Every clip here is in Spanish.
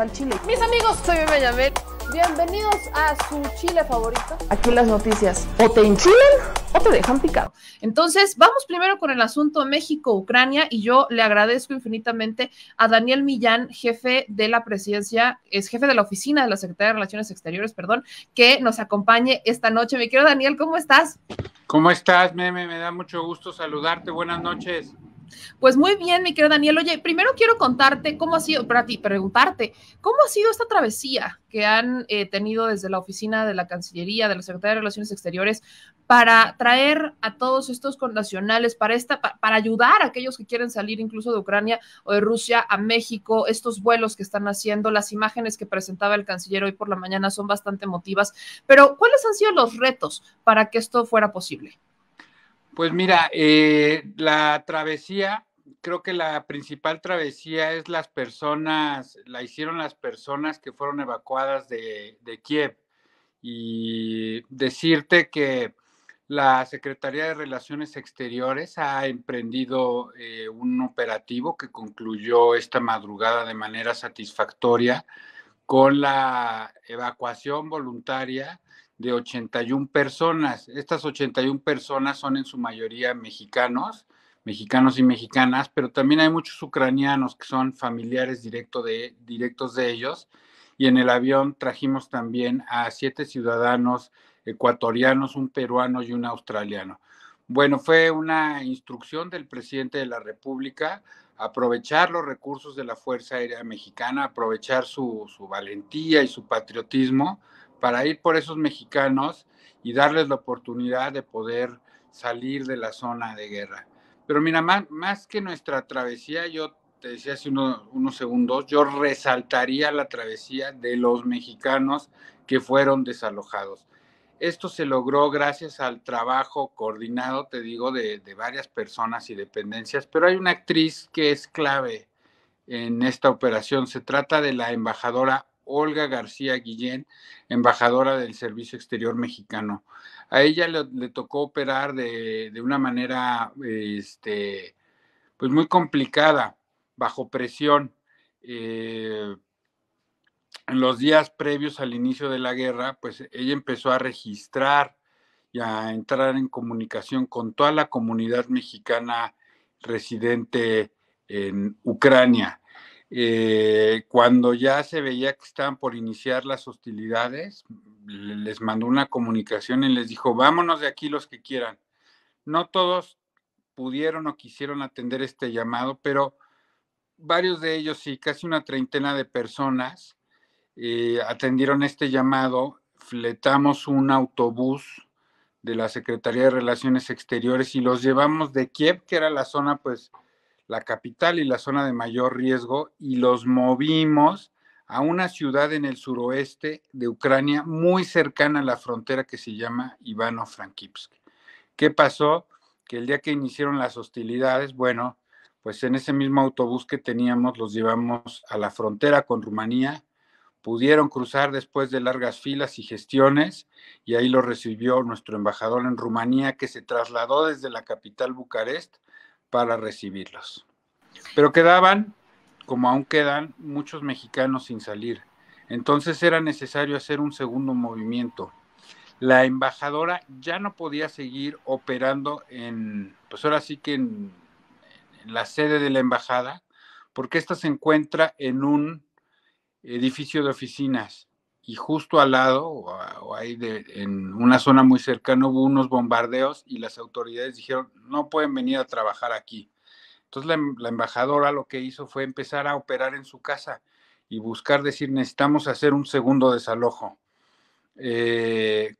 al chile. Mis amigos, soy Benjamín. Bienvenidos a su chile favorito. Aquí las noticias. O te enchilan o te dejan picado. Entonces, vamos primero con el asunto México-Ucrania y yo le agradezco infinitamente a Daniel Millán, jefe de la presidencia, es jefe de la oficina de la Secretaría de Relaciones Exteriores, perdón, que nos acompañe esta noche. Me quiero Daniel, ¿cómo estás? ¿Cómo estás, Meme? Me da mucho gusto saludarte. Buenas noches. Pues muy bien, mi querido Daniel. Oye, primero quiero contarte cómo ha sido, para ti, preguntarte, ¿cómo ha sido esta travesía que han eh, tenido desde la oficina de la Cancillería, de la Secretaría de Relaciones Exteriores, para traer a todos estos connacionales, para, esta, para ayudar a aquellos que quieren salir incluso de Ucrania o de Rusia a México, estos vuelos que están haciendo, las imágenes que presentaba el canciller hoy por la mañana son bastante emotivas, pero ¿cuáles han sido los retos para que esto fuera posible? Pues mira, eh, la travesía, creo que la principal travesía es las personas, la hicieron las personas que fueron evacuadas de, Kiev. Y decirte que la Secretaría de Relaciones Exteriores ha emprendido eh, un operativo que concluyó esta madrugada de manera satisfactoria con la evacuación voluntaria de 81 personas. Estas 81 personas son en su mayoría mexicanos, mexicanos y mexicanas, pero también hay muchos ucranianos que son familiares directo de, directos de ellos. Y en el avión trajimos también a siete ciudadanos ecuatorianos, un peruano y un australiano. Bueno, fue una instrucción del presidente de la República aprovechar los recursos de la Fuerza Aérea Mexicana, aprovechar su, valentía y su patriotismo para ir por esos mexicanos y darles la oportunidad de poder salir de la zona de guerra. Pero mira, más, que nuestra travesía, yo te decía hace unos segundos, yo resaltaría la travesía de los mexicanos que fueron desalojados. Esto se logró gracias al trabajo coordinado, te digo, de, varias personas y dependencias, pero hay una actriz que es clave en esta operación. Se trata de la embajadora Olga García Guillén, embajadora del Servicio Exterior Mexicano. A ella le, tocó operar de, una manera este, pues muy complicada, bajo presión. Eh, en los días previos al inicio de la guerra, pues ella empezó a registrar y a entrar en comunicación con toda la comunidad mexicana residente en Ucrania. Eh, cuando ya se veía que estaban por iniciar las hostilidades, les mandó una comunicación y les dijo, vámonos de aquí los que quieran. No todos pudieron o quisieron atender este llamado, pero varios de ellos sí, casi una treintena de personas, eh, atendieron este llamado, fletamos un autobús de la Secretaría de Relaciones Exteriores y los llevamos de Kiev, que era la zona, pues, la capital y la zona de mayor riesgo, y los movimos a una ciudad en el suroeste de Ucrania, muy cercana a la frontera que se llama Ivano-Frankivsk. ¿Qué pasó? Que el día que iniciaron las hostilidades, bueno, pues en ese mismo autobús que teníamos los llevamos a la frontera con Rumanía, pudieron cruzar después de largas filas y gestiones y ahí lo recibió nuestro embajador en Rumanía que se trasladó desde la capital Bucarest para recibirlos. Pero quedaban, como aún quedan, muchos mexicanos sin salir. Entonces era necesario hacer un segundo movimiento. La embajadora ya no podía seguir operando en, pues ahora sí que en, en la sede de la embajada, porque ésta se encuentra en un edificio de oficinas y justo al lado, o, ahí de, en una zona muy cercana, hubo unos bombardeos y las autoridades dijeron, no pueden venir a trabajar aquí. Entonces la, em, embajadora lo que hizo fue empezar a operar en su casa y buscar decir, necesitamos hacer un segundo desalojo. Eh,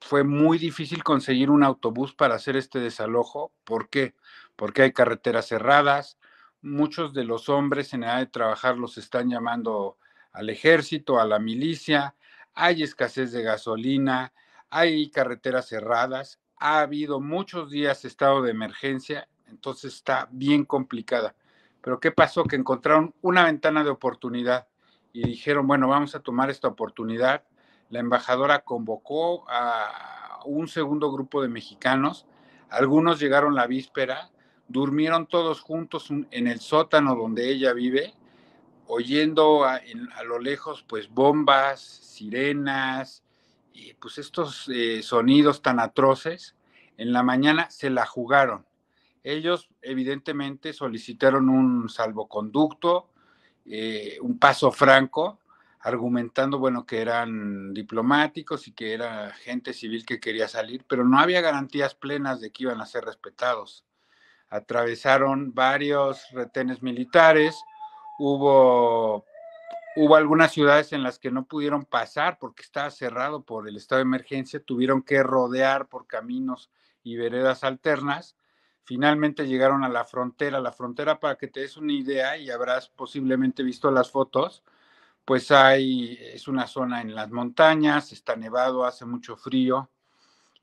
fue muy difícil conseguir un autobús para hacer este desalojo. ¿Por qué? Porque hay carreteras cerradas, muchos de los hombres en edad de trabajar los están llamando al ejército, a la milicia, hay escasez de gasolina, hay carreteras cerradas, ha habido muchos días estado de emergencia, entonces está bien complicada. Pero ¿qué pasó? Que encontraron una ventana de oportunidad y dijeron, bueno, vamos a tomar esta oportunidad. La embajadora convocó a un segundo grupo de mexicanos, algunos llegaron la víspera, durmieron todos juntos en el sótano donde ella vive oyendo a, lo lejos pues bombas, sirenas, y pues estos eh, sonidos tan atroces, en la mañana se la jugaron. Ellos evidentemente solicitaron un salvoconducto, eh, un paso franco, argumentando, bueno, que eran diplomáticos y que era gente civil que quería salir, pero no había garantías plenas de que iban a ser respetados. Atravesaron varios retenes militares, hubo, hubo algunas ciudades en las que no pudieron pasar porque estaba cerrado por el estado de emergencia, tuvieron que rodear por caminos y veredas alternas. Finalmente llegaron a la frontera, la frontera para que te des una idea y habrás posiblemente visto las fotos, pues hay, es una zona en las montañas, está nevado, hace mucho frío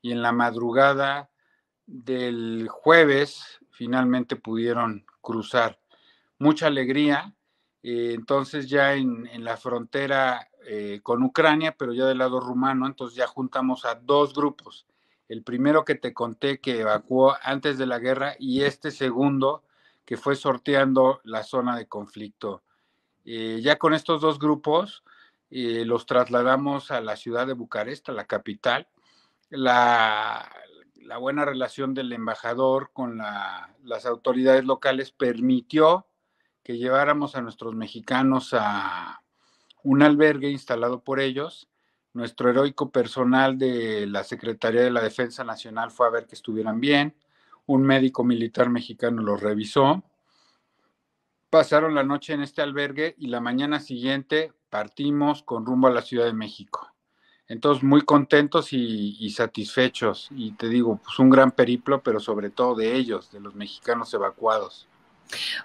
y en la madrugada del jueves finalmente pudieron cruzar. Mucha alegría, eh, entonces ya en, la frontera eh, con Ucrania, pero ya del lado rumano, entonces ya juntamos a dos grupos. El primero que te conté que evacuó antes de la guerra y este segundo que fue sorteando la zona de conflicto. Eh, ya con estos dos grupos los trasladamos a la ciudad de Bucarest, la capital. La, buena relación del embajador con las autoridades locales permitió que lleváramos a nuestros mexicanos a un albergue instalado por ellos. Nuestro heroico personal de la Secretaría de la Defensa Nacional fue a ver que estuvieran bien. Un médico militar mexicano los revisó. Pasaron la noche en este albergue y la mañana siguiente partimos con rumbo a la Ciudad de México. Entonces, muy contentos y, y, satisfechos. Y te digo, pues un gran periplo, pero sobre todo de ellos, de los mexicanos evacuados.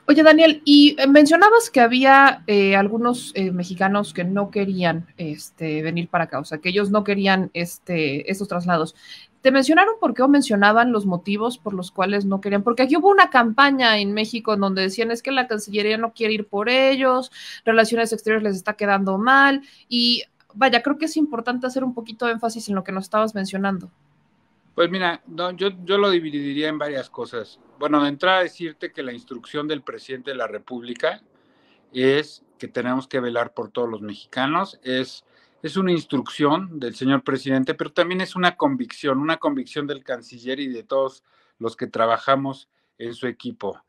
Oye, Daniel, y eh, mencionabas que había eh, algunos eh, mexicanos que no querían este, venir para acá, o sea, que ellos no querían este, estos traslados. ¿Te mencionaron por qué o mencionaban los motivos por los cuales no querían? Porque aquí hubo una campaña en México en donde decían es que la Cancillería no quiere ir por ellos, relaciones exteriores les está quedando mal y vaya, creo que es importante hacer un poquito de énfasis en lo que nos estabas mencionando. Pues mira, yo, yo lo dividiría en varias cosas. Bueno, de entrada decirte que la instrucción del presidente de la República es que tenemos que velar por todos los mexicanos, es, es una instrucción del señor presidente, pero también es una convicción, una convicción del canciller y de todos los que trabajamos en su equipo.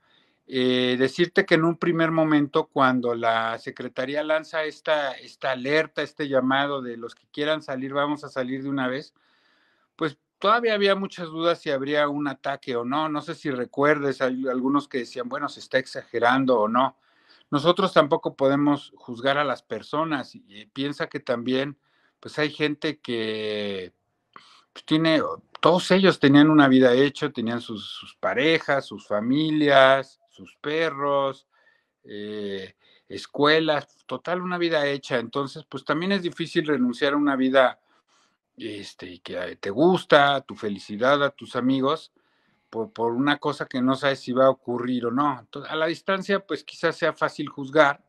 Eh, decirte que en un primer momento, cuando la Secretaría lanza esta, esta alerta, este llamado de los que quieran salir, vamos a salir de una vez, pues todavía había muchas dudas si habría un ataque o no. No sé si recuerdes, hay algunos que decían, bueno, se está exagerando o no. Nosotros tampoco podemos juzgar a las personas y, piensa que también, pues hay gente que pues, tiene, todos ellos tenían una vida hecha, tenían sus, parejas, sus familias, sus perros, eh, escuelas, total una vida hecha. Entonces, pues también es difícil renunciar a una vida este, que eh, te gusta, tu felicidad a tus amigos, por, una cosa que no sabes si va a ocurrir o no. a la distancia, pues quizás sea fácil juzgar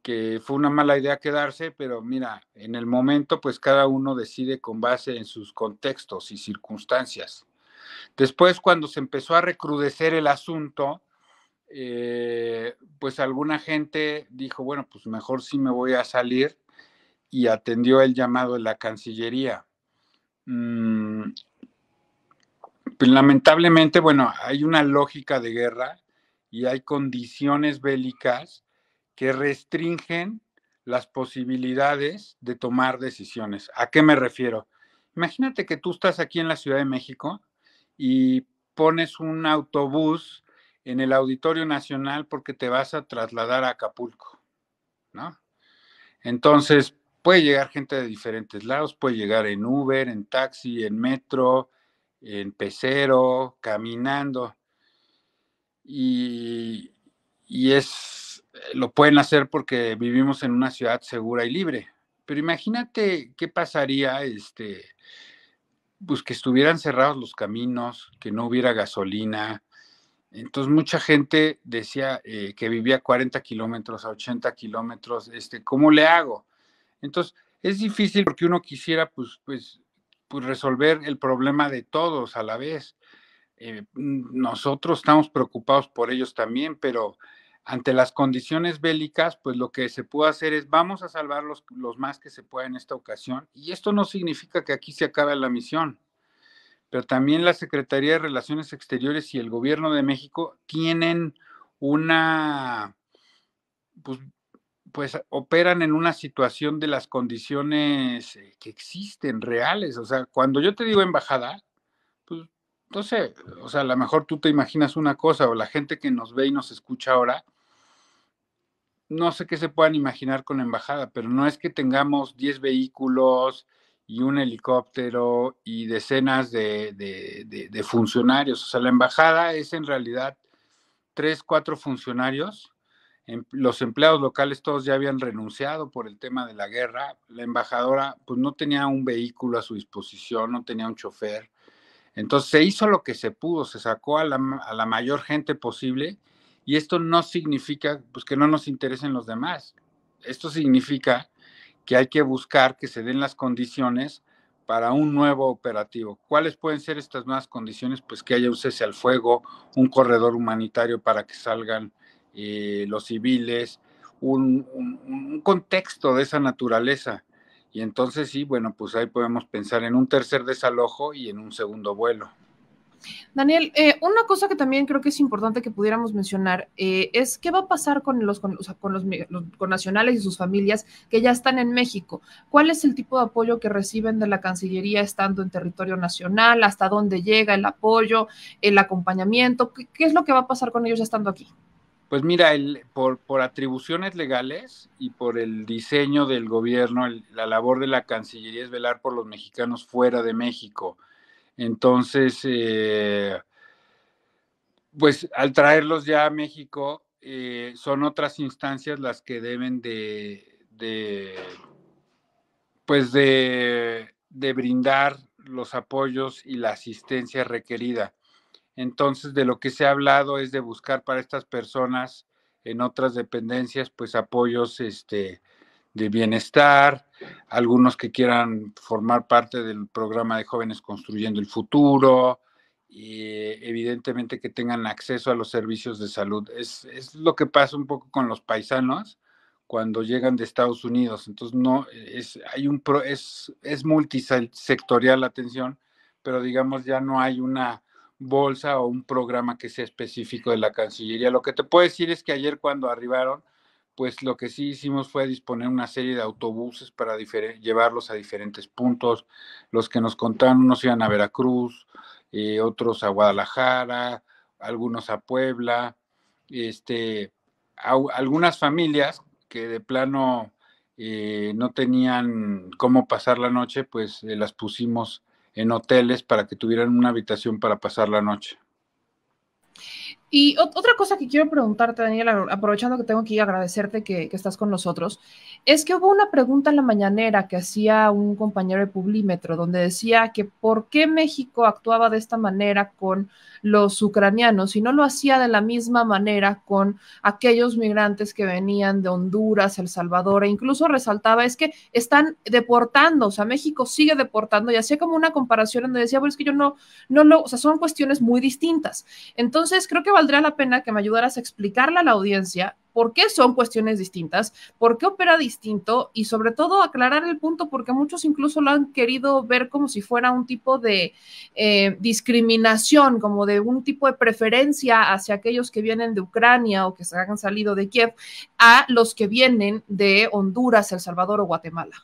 que fue una mala idea quedarse, pero mira, en el momento, pues cada uno decide con base en sus contextos y circunstancias. Después, cuando se empezó a recrudecer el asunto, eh, pues alguna gente dijo, bueno, pues mejor sí me voy a salir y atendió el llamado de la Cancillería. Mm, pues, lamentablemente, bueno, hay una lógica de guerra y hay condiciones bélicas que restringen las posibilidades de tomar decisiones. ¿A qué me refiero? Imagínate que tú estás aquí en la Ciudad de México y pones un autobús en el Auditorio Nacional porque te vas a trasladar a Acapulco, ¿no? Entonces, puede llegar gente de diferentes lados, puede llegar en Uber, en taxi, en metro, en pecero, caminando. Y, es, eh, lo pueden hacer porque vivimos en una ciudad segura y libre. Pero imagínate qué pasaría este, pues que estuvieran cerrados los caminos, que no hubiera gasolina. Entonces mucha gente decía eh, que vivía 40 kilómetros a 80 kilómetros, este, ¿cómo le hago? Entonces, es difícil porque uno quisiera, pues, pues, pues resolver el problema de todos a la vez. Eh, nosotros estamos preocupados por ellos también, pero ante las condiciones bélicas, pues lo que se puede hacer es vamos a salvar los, los más que se pueda en esta ocasión. Y esto no significa que aquí se acabe la misión, pero también la Secretaría de Relaciones Exteriores y el Gobierno de México tienen una, pues pues operan en una situación de las condiciones eh, que existen, reales. O sea, cuando yo te digo embajada, pues no o sea, a lo mejor tú te imaginas una cosa o la gente que nos ve y nos escucha ahora, no sé qué se puedan imaginar con embajada, pero no es que tengamos 10 vehículos y un helicóptero y decenas de, de funcionarios. O sea, la embajada es en realidad tres, cuatro funcionarios Em, los empleados locales todos ya habían renunciado por el tema de la guerra, la embajadora pues no tenía un vehículo a su disposición, no tenía un chofer, entonces se hizo lo que se pudo, se sacó a la, mayor gente posible y esto no significa pues que no nos interesen los demás, esto significa que hay que buscar que se den las condiciones para un nuevo operativo. ¿Cuáles pueden ser estas nuevas condiciones? Pues que haya un cese al fuego, un corredor humanitario para que salgan eh, los civiles, un, contexto de esa naturaleza. Y entonces sí, bueno, pues ahí podemos pensar en un tercer desalojo y en un segundo vuelo. Daniel, eh, una cosa que también creo que es importante que pudiéramos mencionar eh, es qué va a pasar con los, con, los, con nacionales y sus familias que ya están en México. ¿Cuál es el tipo de apoyo que reciben de la Cancillería estando en territorio nacional? ¿Hasta dónde llega el apoyo, el acompañamiento? ¿Qué, es lo que va a pasar con ellos estando aquí? Pues mira, por, atribuciones legales y por el diseño del gobierno, la labor de la Cancillería es velar por los mexicanos fuera de México. Entonces, eh, pues al traerlos ya a México, eh, son otras instancias las que deben de, pues de brindar los apoyos y la asistencia requerida. Entonces, de lo que se ha hablado es de buscar para estas personas en otras dependencias, pues apoyos este, de bienestar, algunos que quieran formar parte del programa de jóvenes construyendo el futuro, y eh, evidentemente que tengan acceso a los servicios de salud. Es, lo que pasa un poco con los paisanos cuando llegan de Estados Unidos. Entonces, no, es, hay un, es, es multisectorial la atención, pero digamos ya no hay una bolsa o un programa que sea específico de la Cancillería. Lo que te puedo decir es que ayer cuando arribaron, pues lo que sí hicimos fue disponer una serie de autobuses para llevarlos a diferentes puntos. Los que nos contaron, unos iban a Veracruz, eh, otros a Guadalajara, algunos a Puebla, este, algunas familias que de plano eh, no tenían cómo pasar la noche, pues eh, las pusimos en hoteles para que tuvieran una habitación para pasar la noche. Y otra cosa que quiero preguntarte, Daniel, aprovechando que tengo que agradecerte que, estás con nosotros, es que hubo una pregunta en la mañanera que hacía un compañero de Publímetro, donde decía que por qué México actuaba de esta manera con los ucranianos y no lo hacía de la misma manera con aquellos migrantes que venían de Honduras, El Salvador, e incluso resaltaba es que están deportando, o sea, México sigue deportando y hacía como una comparación donde decía, bueno, es que yo no, no lo, o sea, son cuestiones muy distintas. Entonces, creo que va valdría la pena que me ayudaras a explicarle a la audiencia por qué son cuestiones distintas, por qué opera distinto y sobre todo aclarar el punto porque muchos incluso lo han querido ver como si fuera un tipo de eh, discriminación, como de un tipo de preferencia hacia aquellos que vienen de Ucrania o que se han salido de Kiev a los que vienen de Honduras, El Salvador o Guatemala.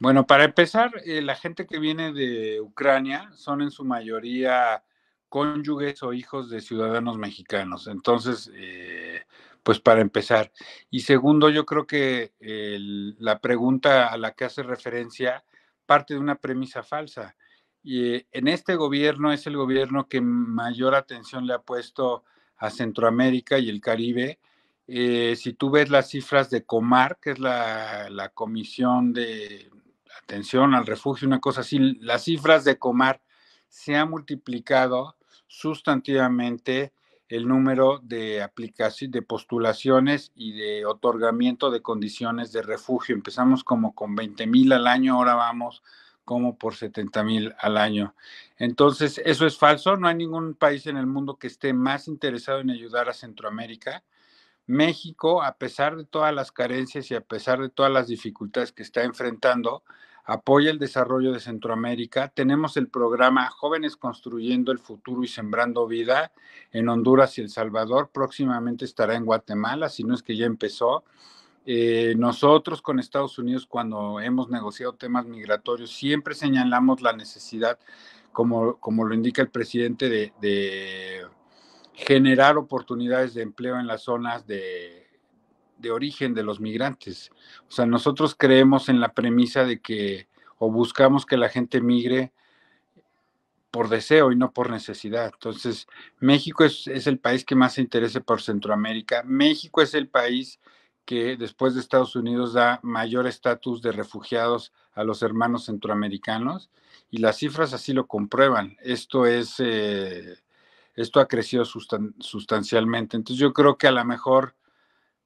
Bueno, para empezar, eh, la gente que viene de Ucrania son en su mayoría cónyuges o hijos de ciudadanos mexicanos. Entonces, eh, pues para empezar. Y segundo, yo creo que la pregunta a la que hace referencia parte de una premisa falsa. Y eh, en este gobierno es el gobierno que mayor atención le ha puesto a Centroamérica y el Caribe. Eh, si tú ves las cifras de Comar, que es la, la comisión de atención al refugio, una cosa así, las cifras de Comar se han multiplicado sustantivamente el número de aplicaciones, de postulaciones y de otorgamiento de condiciones de refugio. Empezamos como con 20 mil al año, ahora vamos como por 70 mil al año. Entonces, eso es falso. No hay ningún país en el mundo que esté más interesado en ayudar a Centroamérica. México, a pesar de todas las carencias y a pesar de todas las dificultades que está enfrentando, apoya el desarrollo de Centroamérica. Tenemos el programa Jóvenes Construyendo el Futuro y Sembrando Vida en Honduras y El Salvador. Próximamente estará en Guatemala, si no es que ya empezó. Eh, nosotros con Estados Unidos, cuando hemos negociado temas migratorios, siempre señalamos la necesidad, como, como lo indica el presidente, de generar oportunidades de empleo en las zonas de de origen de los migrantes. O sea, nosotros creemos en la premisa de que o buscamos que la gente migre por deseo y no por necesidad. Entonces, México es, el país que más se interese por Centroamérica. México es el país que después de Estados Unidos da mayor estatus de refugiados a los hermanos centroamericanos y las cifras así lo comprueban. Esto es, eh, esto ha crecido sustancialmente. Entonces yo creo que a lo mejor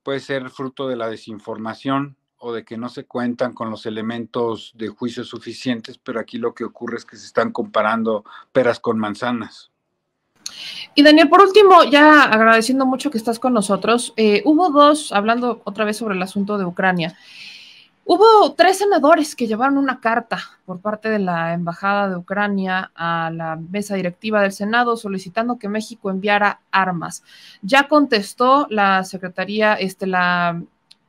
puede ser fruto de la desinformación o de que no se cuentan con los elementos de juicio suficientes, pero aquí lo que ocurre es que se están comparando peras con manzanas. Y Daniel, por último, ya agradeciendo mucho que estás con nosotros, eh, hubo dos, hablando otra vez sobre el asunto de Ucrania, Hubo tres senadores que llevaron una carta por parte de la Embajada de Ucrania a la mesa directiva del Senado solicitando que México enviara armas. Ya contestó la Secretaría, este, la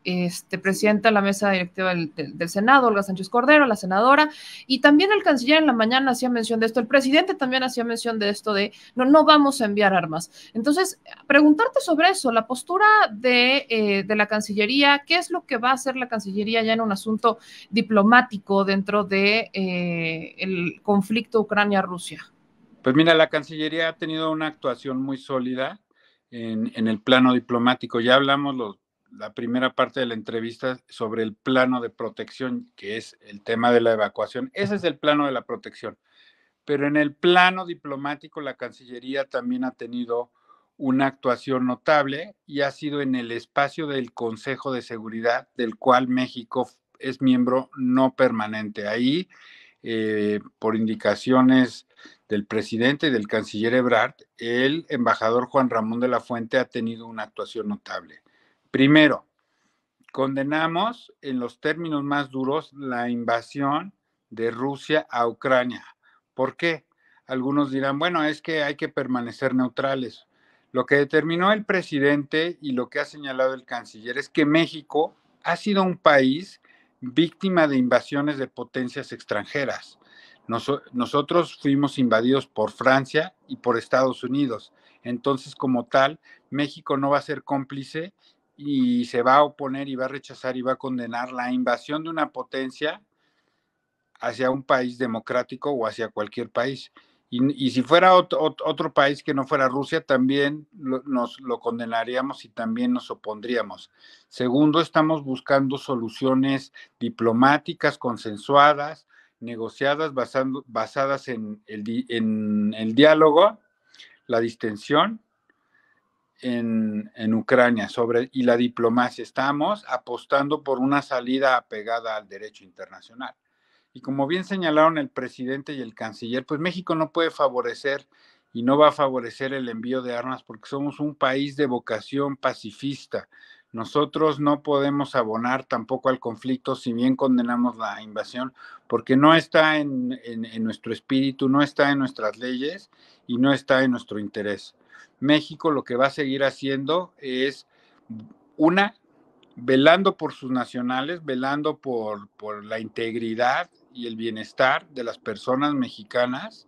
este, presidenta de la mesa directiva del, Senado, Olga Sánchez Cordero, la senadora, y también el canciller en la mañana hacía mención de esto, el presidente también hacía mención de esto de no, no vamos a enviar armas. Entonces, preguntarte sobre eso, la postura de, eh, la Cancillería, qué es lo que va a hacer la Cancillería ya en un asunto diplomático dentro de eh, el conflicto Ucrania-Rusia. Pues mira, la Cancillería ha tenido una actuación muy sólida en el plano diplomático. Ya hablamos los la primera parte de la entrevista sobre el plano de protección, que es el tema de la evacuación. Ese es el plano de la protección. Pero en el plano diplomático, la Cancillería también ha tenido una actuación notable y ha sido en el espacio del Consejo de Seguridad, del cual México es miembro no permanente. Ahí, eh, por indicaciones del presidente y del canciller Ebrard, el embajador Juan Ramón de la Fuente ha tenido una actuación notable. Primero, condenamos en los términos más duros la invasión de Rusia a Ucrania. ¿Por qué? Algunos dirán, bueno, es que hay que permanecer neutrales. Lo que determinó el presidente y lo que ha señalado el canciller es que México ha sido un país víctima de invasiones de potencias extranjeras. nosotros fuimos invadidos por Francia y por Estados Unidos. Entonces, como tal, México no va a ser cómplice y se va a oponer y va a rechazar y va a condenar la invasión de una potencia hacia un país democrático o hacia cualquier país. Y, si fuera otro, país que no fuera Rusia, también nos lo condenaríamos y también nos opondríamos. Segundo, estamos buscando soluciones diplomáticas, consensuadas, negociadas, basadas en el diálogo, la distensión en, Ucrania sobre, y la diplomacia. Estamos apostando por una salida apegada al derecho internacional. Y como bien señalaron el presidente y el canciller, pues México no puede favorecer y no va a favorecer el envío de armas porque somos un país de vocación pacifista. Nosotros no podemos abonar tampoco al conflicto, si bien condenamos la invasión, porque no está en, nuestro espíritu, no está en nuestras leyes y no está en nuestro interés. México lo que va a seguir haciendo es una, velando por sus nacionales, velando por, la integridad y el bienestar de las personas mexicanas,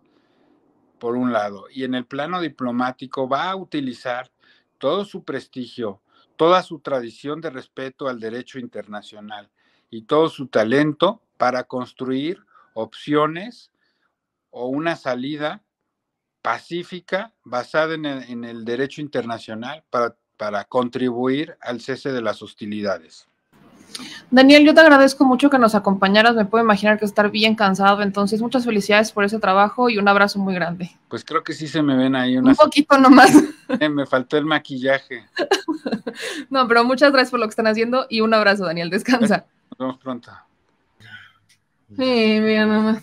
por un lado, y en el plano diplomático va a utilizar todo su prestigio, toda su tradición de respeto al derecho internacional y todo su talento para construir opciones o una salida pacífica basada en el, derecho internacional para, contribuir al cese de las hostilidades. Daniel, yo te agradezco mucho que nos acompañaras. Me puedo imaginar que estar bien cansado. Entonces, muchas felicidades por ese trabajo y un abrazo muy grande. Pues creo que sí se me ven ahí unas... Un poquito nomás. Eh, me faltó el maquillaje. no, pero muchas gracias por lo que están haciendo y un abrazo, Daniel. Descansa. Nos vemos pronto. Sí, mira nomás.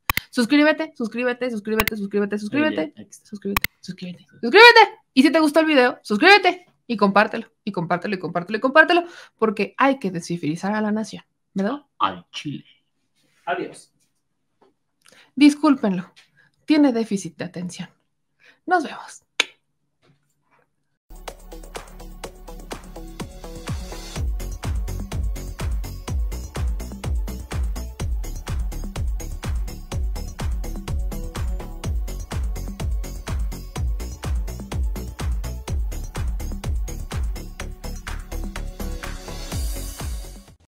Suscríbete, suscríbete, suscríbete, suscríbete, suscríbete, suscríbete, suscríbete, suscríbete. Y si te gustó el video, suscríbete y compártelo, y compártelo, y compártelo, y compártelo, porque hay que descifrizar a la nación, ¿verdad? Al Chile. Adiós. Discúlpenlo, tiene déficit de atención. Nos vemos.